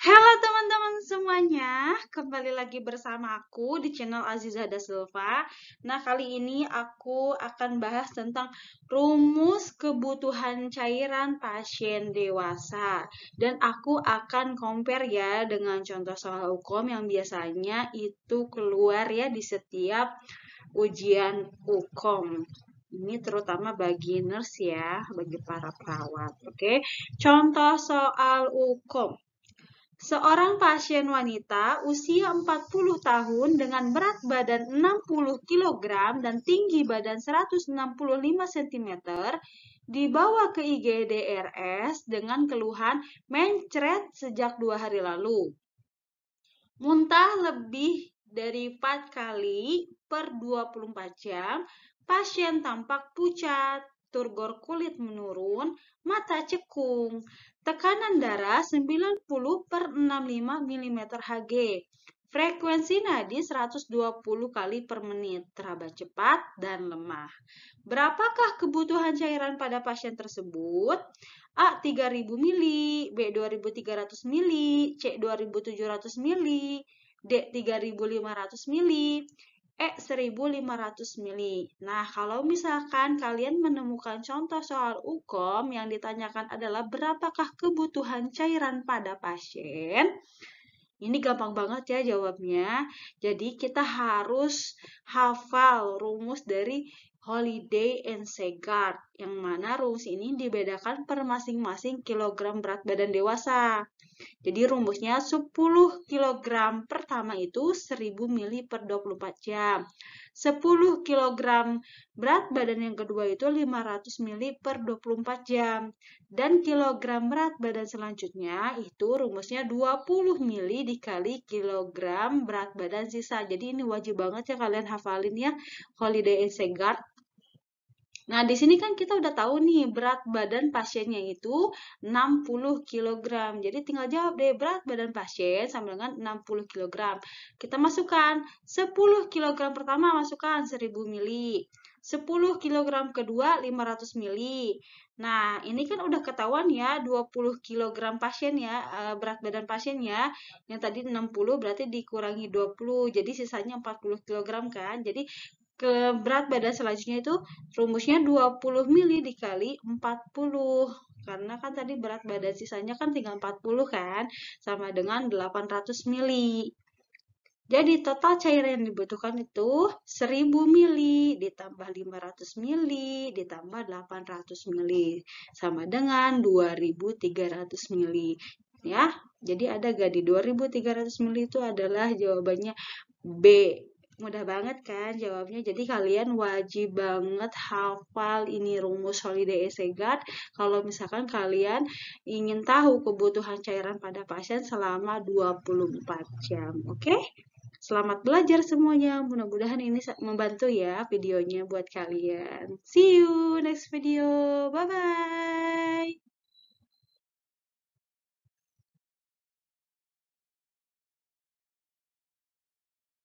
Halo teman-teman semuanya, kembali lagi bersama aku di channel Aziza da Silva. Nah, kali ini aku akan bahas tentang rumus kebutuhan cairan pasien dewasa. Dan aku akan compare ya dengan contoh soal hukum yang biasanya itu keluar ya di setiap ujian hukum. Ini terutama bagi nurse ya, bagi para perawat. Oke, contoh soal hukum. Seorang pasien wanita usia 40 tahun dengan berat badan 60 kg dan tinggi badan 165 cm dibawa ke IGD RS dengan keluhan mencret sejak dua hari lalu. Muntah lebih dari 4 kali per 24 jam, pasien tampak pucat, Turgor kulit menurun, mata cekung. Tekanan darah 90 per 65 mm Hg. Frekuensi nadi 120 kali per menit, teraba cepat dan lemah. Berapakah kebutuhan cairan pada pasien tersebut? A 3000 mili, B 2300 mili, C 2700 mili, D 3500 mili. E eh, 1500 mili. Nah, kalau misalkan kalian menemukan contoh soal UKOM yang ditanyakan adalah berapakah kebutuhan cairan pada pasien, ini gampang banget ya jawabnya. Jadi kita harus hafal rumus dari Holiday and Segard, yang mana rumus ini dibedakan per masing-masing kilogram berat badan dewasa. Jadi rumusnya 10 kg pertama itu 1000 mili per 24 jam. 10 kg berat badan yang kedua itu 500 mili per 24 jam. Dan kilogram berat badan selanjutnya itu rumusnya 20 mili dikali kilogram berat badan sisa. Jadi ini wajib banget ya kalian hafalin ya Holiday and Segard Nah, di sini kan kita udah tahu nih berat badan pasiennya itu 60 kg. Jadi tinggal jawab deh berat badan pasien sama dengan 60 kg. Kita masukkan 10 kg pertama masukkan 1000 ml. 10 kg kedua 500 ml. Nah, ini kan udah ketahuan ya 20 kg pasien ya, eh, berat badan pasien ya. Yang tadi 60 berarti dikurangi 20, jadi sisanya 40 kg kan. Jadi ke berat badan selanjutnya itu rumusnya 20 mili dikali 40 karena kan tadi berat badan sisanya kan tinggal 40 kan sama dengan 800 mili jadi total cairan yang dibutuhkan itu 1000 mili ditambah 500 mili ditambah 800 mili sama dengan 2300 mili ya jadi ada gak di 2300 mili itu adalah jawabannya B mudah banget kan jawabnya. Jadi kalian wajib banget hafal ini rumus holiday Esegard kalau misalkan kalian ingin tahu kebutuhan cairan pada pasien selama 24 jam. Oke? Okay? Selamat belajar semuanya. Mudah-mudahan ini membantu ya videonya buat kalian. See you next video. Bye bye.